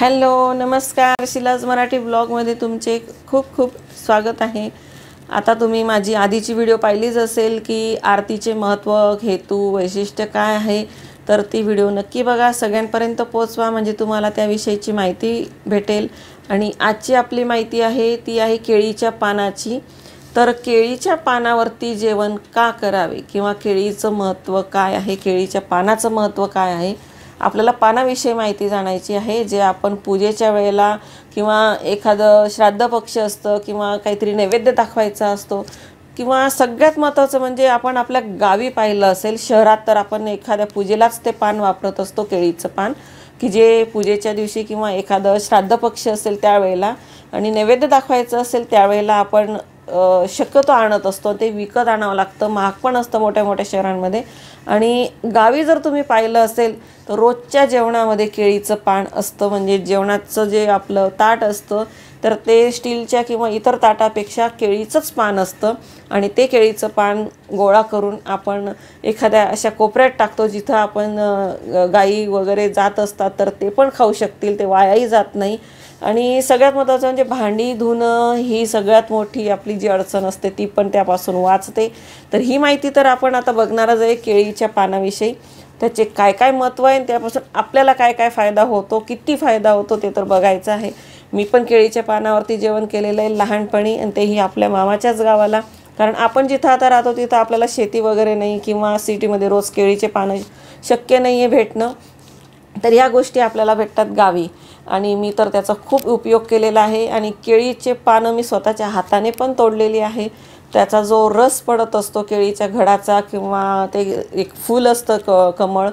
hello नमस्कार शिलाज मराठी ब्लॉगमध्ये तुमचे खूप खूप स्वागत आहे आता तुम्ही माझी आधीची व्हिडिओ पाहिलीच असेल की आरतीचे महत्त्व हेतू वैशिष्ट्य काय आहे तर ती व्हिडिओ नक्की बघा सगळ्यांपर्यंत पोचवा म्हणजे तुम्हाला त्याविषयीची माहिती भेटेल आणि आजची आपली माहिती आहे ती आहे केळीच्या पानाची तर केळीच्या पानावरती जेवण का करावे किंवा केळीचं महत्त्व काय आहे केळीच्या पानाचं महत्त्व काय आहे आपल्याला पानाविषयी माहिती जाणायची आहे जे आपण पूजेच्या वेळेला किंवा एखादं श्राद्ध पक्ष असतं किंवा काहीतरी नैवेद्य दाखवायचा असतो किंवा सगळ्यात महत्त्वाचं म्हणजे आपण आपल्या गावी पाहिलं असेल शहरात तर आपण एखाद्या पूजेलाच ते पान वापरत असतो केळीचं पान की जे पूजेच्या दिवशी किंवा एखादं श्राद्ध पक्ष असेल त्यावेळेला आणि नैवेद्य दाखवायचं असेल त्यावेळेला आपण शक्यतो आणत असतो ते विकत आणावं लागतं महाग पण असतं मोठ्या मोठ्या शहरांमध्ये आणि गावी जर तुम्ही पाहिलं असेल तर रोजच्या जेवणामध्ये केळीचं पान असतं म्हणजे जेवणाचं जे आपलं ताट असतं तर ते स्टीलच्या किंवा इतर ताटापेक्षा केळीचंच पान असतं आणि ते केळीचं पान गोळा करून आपण एखाद्या अशा कोपऱ्यात टाकतो जिथं आपण गाई वगैरे जात असतात तर ते पण खाऊ शकतील ते वायाही जात नाही आणि सगळ्यात महत्त्वाचं म्हणजे भांडी धुणं ही सगळ्यात मोठी आपली जी अडचण असते ती पण त्यापासून वाचते तर ही माहिती तर आपण आता बघणारच आहे केळीच्या पानाविषयी त्याचे काय काय महत्त्व आहे त्यापासून आपल्याला काय काय फायदा होतो किती फायदा होतो ते तर बघायचं आहे मी पण केळीच्या पानावरती जेवण केलेलं आहे लहानपणी आणि तेही आपल्या मामाच्याच गावाला कारण आपण जिथं आता राहतो तिथं आपल्याला शेती वगैरे नाही किंवा सिटीमध्ये रोज केळीचे पानं शक्य नाही आहे भेटणं तर ह्या गोष्टी आपल्याला भेटतात गावी आणि मी तर त्याचा खूप उपयोग केलेला आहे आणि केळीचे पानं मी स्वतःच्या हाताने पण तोडलेली आहे त्याचा जो रस पडत असतो केळीच्या घडाचा किंवा ते एक फूल असतं क कमळ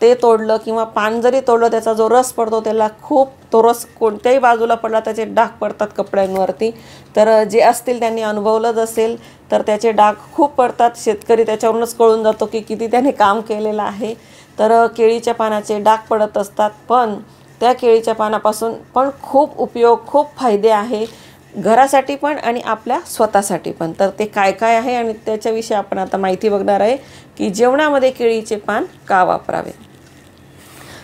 ते तोडलं किंवा पान जरी तोडलं त्याचा जो रस पडतो त्याला खूप तो रस कोणत्याही बाजूला पडला त्याचे डाग पडतात कपड्यांवरती तर जे असतील त्यांनी अनुभवलंच असेल तर त्याचे डाग खूप पडतात शेतकरी त्याच्यावरूनच कळून जातो की किती त्याने काम केलेलं आहे तर केळीच्या पानाचे डाग पडत असतात पण त्या केळीच्या पानापासून पण खूप उपयोग खूप फायदे आहे घरासाठी पण आणि आपल्या स्वतःसाठी पण तर ते काय काय आहे आणि त्याच्याविषयी आपण आता माहिती बघणार आहे की जेवणामध्ये केळीचे पान का वापरावे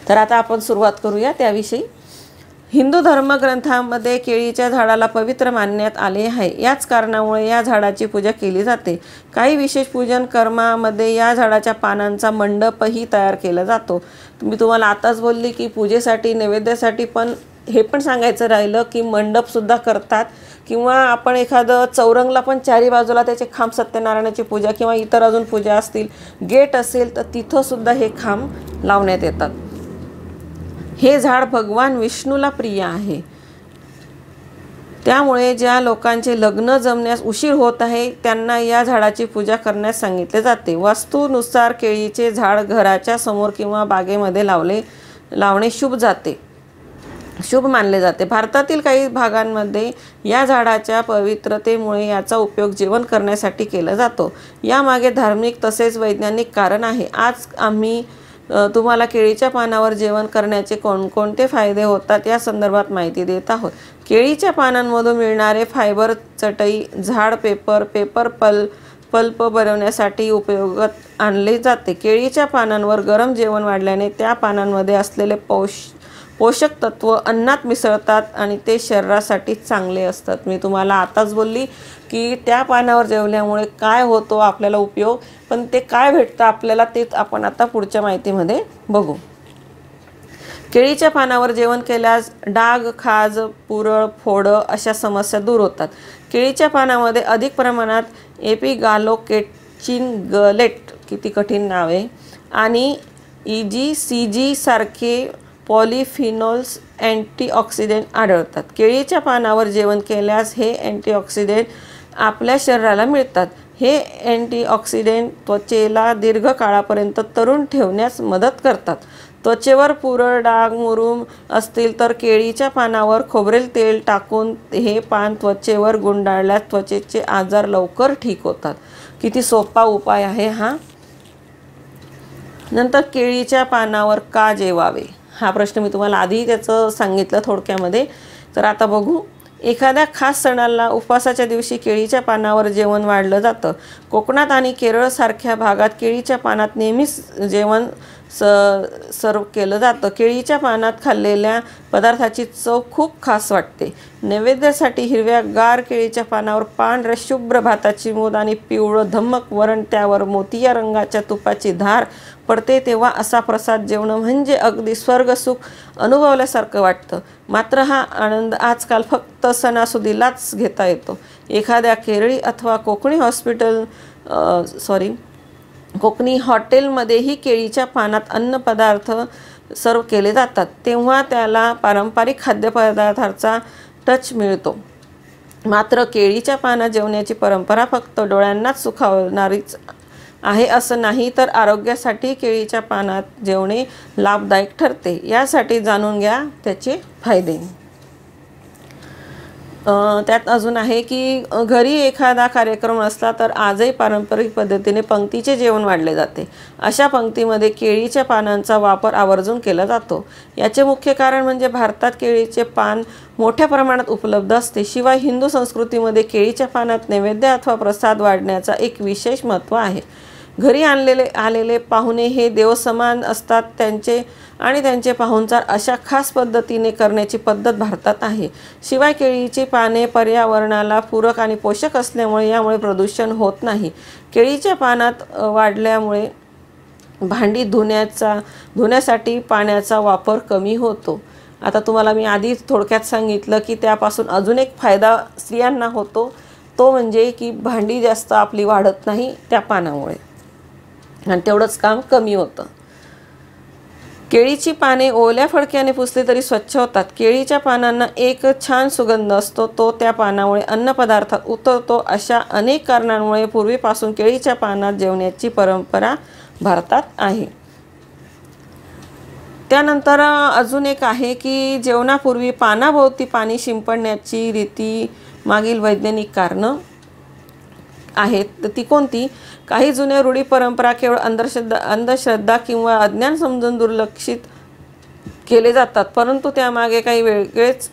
तर आता आपण सुरुवात करूया त्याविषयी हिंदू धर्मग्रंथामध्ये केळीच्या झाडाला पवित्र मानण्यात आले आहे याच कारणामुळे या झाडाची पूजा केली जाते काही विशेष पूजन कर्मामध्ये या झाडाच्या पानांचा मंडपही तयार केला जातो मी तुम्हाला आताच बोलली की पूजेसाठी नैवेद्यासाठी पण हे पण सांगायचं राहिलं की मंडपसुद्धा करतात किंवा आपण एखादं चौरंगला पण चारी बाजूला त्याचे खांब सत्यनारायणाची पूजा किंवा इतर अजून पूजा असतील गेट असेल तर तिथंसुद्धा हे खांब लावण्यात येतात हे झाड भगवान विष्णूला प्रिय आहे त्यामुळे ज्या लोकांचे लग्न जमण्यास उशीर होत आहे त्यांना या झाडाची पूजा करण्यास सांगितले जाते वास्तूनुसार केळीचे झाड घराच्या समोर किंवा बागेमध्ये लावले लावणे शुभ जाते शुभ मानले जाते भारतातील काही भागांमध्ये या झाडाच्या पवित्रतेमुळे याचा उपयोग जेवण करण्यासाठी केला जातो यामागे धार्मिक तसेच वैज्ञानिक कारण आहे आज आम्ही तुम्हाला केळीच्या पानावर जेवण करण्याचे कोणकोणते फायदे होतात या संदर्भात माहिती देत आहोत केळीच्या पानांमधून मिळणारे फायबर चटई झाड पेपर पेपर पल पल्प बनवण्यासाठी उपयोगात आणले जाते केळीच्या पानांवर गरम जेवण वाढल्याने त्या पानांमध्ये असलेले पौष पोषक तत्व अन्नात मिसळतात आणि ते शरीरासाठी चांगले असतात मी तुम्हाला आताच बोलली की त्या पानावर जेवल्यामुळे काय होतो आपल्याला उपयोग पण ते काय भेटतं आपल्याला तेच आपण आता पुढच्या माहितीमध्ये बघू केळीच्या पानावर जेवण केल्यास डाग खाज पुरळ फोडं अशा समस्या दूर होतात केळीच्या पानामध्ये अधिक प्रमाणात गालोकेटचिन गलेट किती कठीण नावे आणि ई जी सी जी सारखे पॉलिफिनॉल्स अँटीऑक्सिडेंट आढळतात केळीच्या पानावर जेवण केल्यास हे अँटीऑक्सिडेंट आपल्या शरीराला मिळतात हे अँटीऑक्सिडेंट त्वचेला दीर्घकाळापर्यंत तरुण ठेवण्यास मदत करतात त्वचेवर पुरळ डाग मुरूम असतील तर केळीच्या पानावर खोबरेल तेल टाकून हे पान त्वचेवर गुंडाळल्यास त्वचेचे आजार लवकर ठीक होतात किती सोपा उपाय आहे हा नंतर केळीच्या पानावर का जेवावे हा प्रश्न मी तुम्हाला आधी त्याचं सांगितलं थोडक्यामध्ये तर आता बघू एखाद्या खास सणाला उपवासाच्या दिवशी केळीच्या पानावर जेवण वाढलं जातं कोकणात आणि केरळसारख्या भागात केळीच्या पानात नेहमीच जेवण स सर्व केलं जातं केळीच्या पानात खाल्लेल्या पदार्थाची चव खूप खास वाटते नैवेद्यासाठी हिरव्या गार केळीच्या पानावर पांढऱ्या शुभ्र भाताची मोद आणि पिवळं धम्मक वरण त्यावर मोतिया रंगाच्या तुपाची धार पडते तेव्हा असा प्रसाद जेवणं म्हणजे अगदी स्वर्गसुख अनुभवल्यासारखं वाटतं मात्र हा आनंद आजकाल फक्त सणासुदीलाच घेता येतो एखाद्या केरळी अथवा कोकणी हॉस्पिटल सॉरी कोकणी हॉटेलमध्येही केळीच्या पानात अन्नपदार्थ सर्व केले जातात तेव्हा त्याला पारंपरिक खाद्यपदार्थाचा टच मिळतो मात्र केळीच्या पाना जेवण्याची परंपरा फक्त डोळ्यांनाच सुखावणारीच आहे असं नाही तर आरोग्यासाठी केळीच्या पानात जेवणे लाभदायक ठरते यासाठी जाणून घ्या त्याचे फायदे त्यात अजून आहे की घरी एखादा कार्यक्रम असला तर आजही पारंपरिक पद्धतीने पंक्तीचे जेवण वाढले जाते अशा पंक्तीमध्ये केळीच्या पानांचा वापर आवर्जून केला जातो याचे मुख्य कारण म्हणजे भारतात केळीचे पान मोठ्या प्रमाणात उपलब्ध असते शिवाय हिंदू संस्कृतीमध्ये केळीच्या पानात नैवेद्य अथवा प्रसाद वाढण्याचा एक विशेष महत्त्व आहे घरी आणलेले आलेले पाहुणे हे देवसमान असतात त्यांचे आणि त्यांचे पाहुणचार अशा खास पद्धतीने करण्याची पद्धत भारतात आहे शिवाय केळीची पाने पर्यावरणाला पूरक आणि पोषक असल्यामुळे यामुळे प्रदूषण होत नाही केळीच्या पानात वाढल्यामुळे भांडी धुण्याचा धुण्यासाठी पाण्याचा वापर कमी होतो आता तुम्हाला मी आधी थोडक्यात सांगितलं की त्यापासून अजून एक फायदा स्त्रियांना होतो तो म्हणजे की भांडी जास्त आपली वाढत नाही त्या पानामुळे आणि तेवढंच काम कमी होतं केळीची पाने ओल्या फडक्याने पुसली तरी स्वच्छ होतात केळीच्या पानांना एक छान सुगंध असतो तो त्या पानामुळे अन्नपदार्थात उतरतो अशा अनेक कारणांमुळे पूर्वीपासून केळीच्या पानात जेवण्याची परंपरा भारतात आहे त्यानंतर अजून एक आहे की जेवणापूर्वी पानाभोवती पाणी शिंपडण्याची रीती मागील वैज्ञानिक कारणं आहेत तर ती कोणती काही जुन्या रूढी परंपरा केवळ अंधश्रद्धा अंधश्रद्धा किंवा अज्ञान समजून दुर्लक्षित केले जातात परंतु त्यामागे काही वेगळेच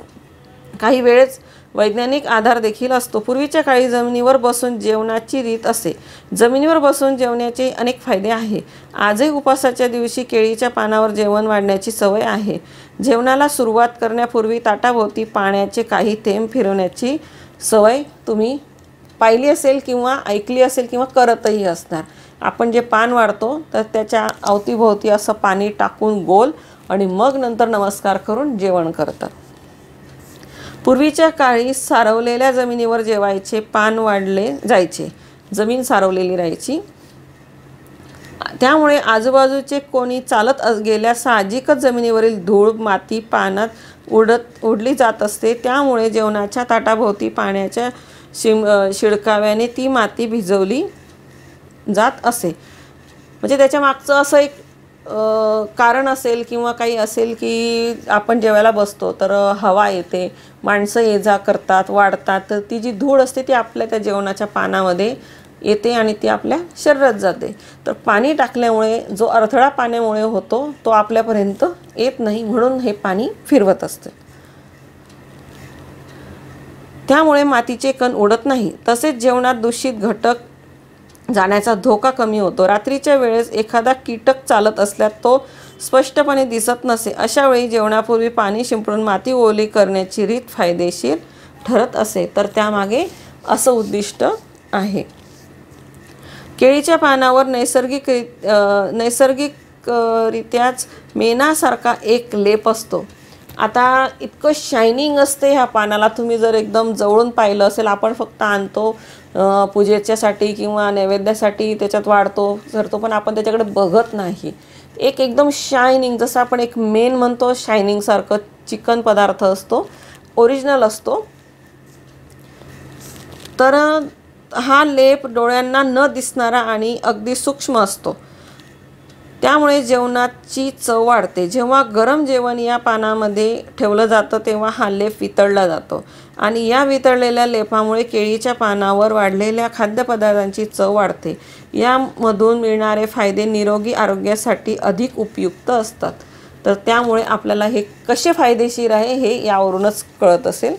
काही वेळेस वैज्ञानिक आधार देखील असतो पूर्वीच्या काळी जमिनीवर बसून जेवणाची रीत असे जमिनीवर बसून जेवण्याचे अनेक फायदे आहे आजही उपासाच्या दिवशी केळीच्या पानावर जेवण वाढण्याची सवय आहे जेवणाला सुरुवात करण्यापूर्वी ताटाभोवती पाण्याचे काही थेंब फिरवण्याची सवय तुम्ही पाहिली असेल किंवा ऐकली असेल किंवा करतही असणार आपण जे पान वाढतो तर त्याच्या अवतीभोवती असं पाणी टाकून गोल आणि मग नंतर नमस्कार करून जेवण करतात पूर्वीच्या काळी सारवलेल्या जमिनीवर जेवायचे पान वाढले जायचे जमीन सारवलेली राहायची त्यामुळे आजूबाजूचे कोणी चालत गेल्या साहजिकच जमिनीवरील धूळ माती पानात उडत उडली जात असते त्यामुळे जेवणाच्या ताटाभोवती पाण्याच्या शिम शिडकाव्याने ती माती भिजवली जात असे म्हणजे त्याच्या मागचं असं एक कारण असेल किंवा काही असेल की आपण जेवायला बसतो तर हवा येते माणसं ये जा करतात वाढतात तर ती जी धूळ असते ती आपल्या त्या जेवणाच्या पानामध्ये येते आणि ती आपल्या शरीरात जाते तर पाणी टाकल्यामुळे जो अडथळा पाण्यामुळे होतो तो आपल्यापर्यंत येत नाही म्हणून हे पाणी फिरवत असते त्यामुळे मातीचे कण उडत नाही तसेच जेवणात दूषित घटक जाण्याचा धोका कमी होतो रात्रीच्या वेळेस एखादा कीटक चालत असल्यास तो स्पष्टपणे दिसत नसे अशा वेळी जेवणापूर्वी पाणी शिंपडून माती ओली करण्याची रीत फायदेशीर ठरत असे तर त्यामागे असं उद्दिष्ट आहे केळीच्या पानावर नैसर्गिक नैसर्गिकरित्याच मेणासारखा एक लेप असतो आता इतकं शायनिंग असते ह्या पानाला तुम्ही जर एकदम जवळून पाहिलं असेल आपण फक्त आणतो पूजेच्यासाठी किंवा नैवेद्यासाठी त्याच्यात वाढतो धरतो पण आपण त्याच्याकडे बघत नाही एक एकदम शायनिंग जसं आपण एक मेन म्हणतो शायनिंगसारखं चिकन पदार्थ असतो ओरिजिनल असतो तर हा लेप डोळ्यांना न दिसणारा आणि अगदी सूक्ष्म असतो त्यामुळे जेवणाची चव वाढते जेव्हा गरम जेवण या पानामध्ये ठेवलं जातं तेव्हा हा लेप वितळला जातो आणि या वितळलेल्या लेपामुळे केळीच्या पानावर वाढलेल्या खाद्यपदार्थांची चव वाढते यामधून मिळणारे फायदे निरोगी आरोग्यासाठी अधिक उपयुक्त असतात तर त्यामुळे आपल्याला हे कसे फायदेशीर आहे हे यावरूनच कळत असेल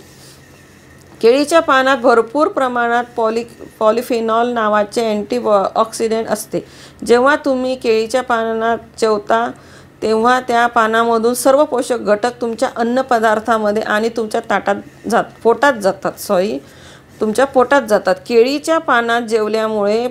केळीच्या पानात भरपूर प्रमाणात पॉलि पॉलिफेनॉल नावाचे अँटी ऑक्सिडेंट असते जेव्हा तुम्ही केळीच्या पानात जेवता तेव्हा त्या पानामधून सर्व पोषक घटक तुमच्या अन्नपदार्थामध्ये आणि तुमच्या ताटात जात पोटात जातात सॉरी तुमच्या पोटात जातात केळीच्या पानात जेवल्यामुळे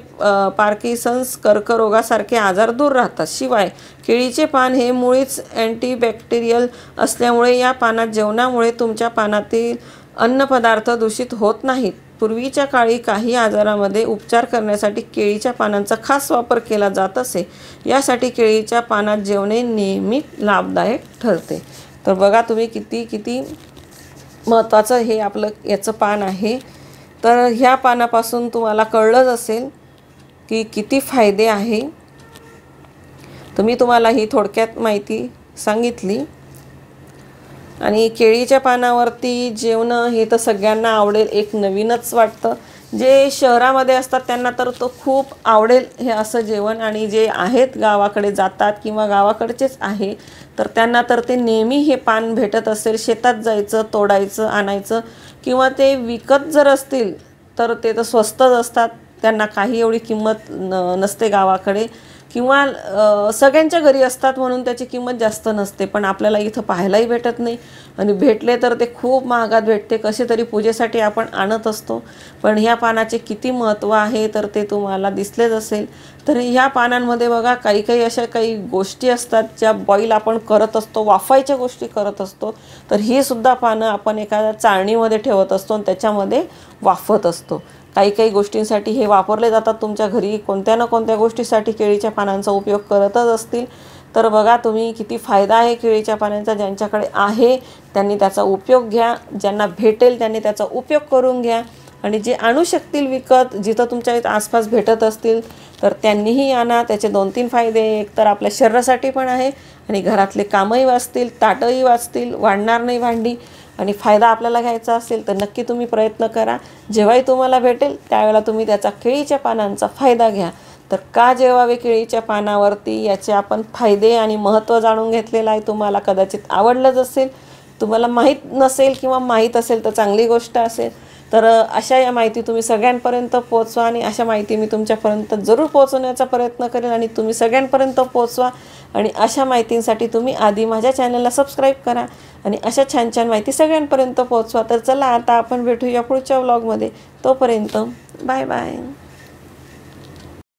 पार्किसन्स कर्करोगासारखे आजार दूर राहतात शिवाय केळीचे पान हे मुळीच अँटीबॅक्टेरियल असल्यामुळे या पानात जेवणामुळे तुमच्या पानातील अन्नपदार्थ दूषित होत नाहीत पूर्वीच्या काळी काही आजारामध्ये उपचार करण्यासाठी केळीच्या पानांचा खास वापर केला जात असे यासाठी केळीच्या पानात जेवणे नेहमी लाभदायक ठरते तर बघा तुम्ही किती किती महत्त्वाचं हे आपलं याचं पान आहे तर ह्या पानापासून तुम्हाला कळलंच असेल की किती फायदे आहे तर मी तुम्हाला ही थोडक्यात माहिती सांगितली आणि केळीच्या पानावरती जेवणं हे तर सगळ्यांना आवडेल एक नवीनच वाटतं जे शहरामध्ये असतात त्यांना तर तो खूप आवडेल हे असं जेवण आणि जे आहेत गावाकडे जातात किंवा गावाकडचेच आहे तर त्यांना तर ते नेहमी हे पान भेटत असेल शेतात जायचं तोडायचं आणायचं किंवा ते विकत जर असतील तर ते तर स्वस्तच असतात त्यांना काही एवढी किंमत न नसते गावाकडे किंवा सगळ्यांच्या घरी असतात म्हणून त्याची किंमत जास्त नसते पण आपल्याला इथं पाहायलाही भेटत नाही आणि भेटले तर ते खूप महागात भेटते कसे तरी पूजेसाठी आपण आणत असतो पण ह्या पानाचे किती महत्त्व आहे तर ते तुम्हाला दिसलेच असेल तर ह्या पानांमध्ये बघा काही काही अशा काही गोष्टी असतात ज्या बॉईल आपण करत असतो वाफायच्या गोष्टी करत असतो तर ही सुद्धा पानं आपण एखाद्या चाळणीमध्ये ठेवत असतो आणि त्याच्यामध्ये वाफत असतो काही काही गोष्टींसाठी हे वापरले जातात तुमच्या घरी कोणत्या ना कोणत्या गोष्टीसाठी केळीच्या पानांचा उपयोग करतच असतील तर बघा तुम्ही किती फायदा आहे केळीच्या पानांचा ज्यांच्याकडे आहे त्यांनी त्याचा उपयोग घ्या ज्यांना भेटेल त्यांनी त्याचा उपयोग करून घ्या आणि जे आणू शकतील विकत जिथं तुमच्या आसपास भेटत असतील तर त्यांनीही आणा त्याचे दोन तीन फायदे एक तर आपल्या शरीरासाठी पण आहे आणि घरातले कामही वाचतील ताटंही वाचतील वाढणार नाही भांडी आणि फायदा आपल्याला घ्यायचा असेल तर नक्की तुम्ही प्रयत्न करा जेव्हाही तुम्हाला भेटेल त्यावेळेला तुम्ही त्याचा केळीच्या पानांचा फायदा घ्या तर का जेवावे केळीच्या पानावरती याचे आपण फायदे आणि महत्त्व जाणून घेतलेलं आहे तुम्हाला कदाचित आवडलंच असेल तुम्हाला माहीत नसेल किंवा माहीत असेल तर चांगली गोष्ट असेल तर अशा या माहिती तुम्ही सगळ्यांपर्यंत पोचवा आणि अशा माहिती मी तुमच्यापर्यंत जरूर पोहोचवण्याचा प्रयत्न करेन आणि तुम्ही सगळ्यांपर्यंत पोचवा आणि अशा माहितींसाठी तुम्ही आधी माझ्या चॅनलला सबस्क्राईब करा आणि अशा छान छान माहिती सगळ्यांपर्यंत पोचवा तर चला आता आपण भेटूया पुढच्या व्लॉगमध्ये तोपर्यंत बाय बाय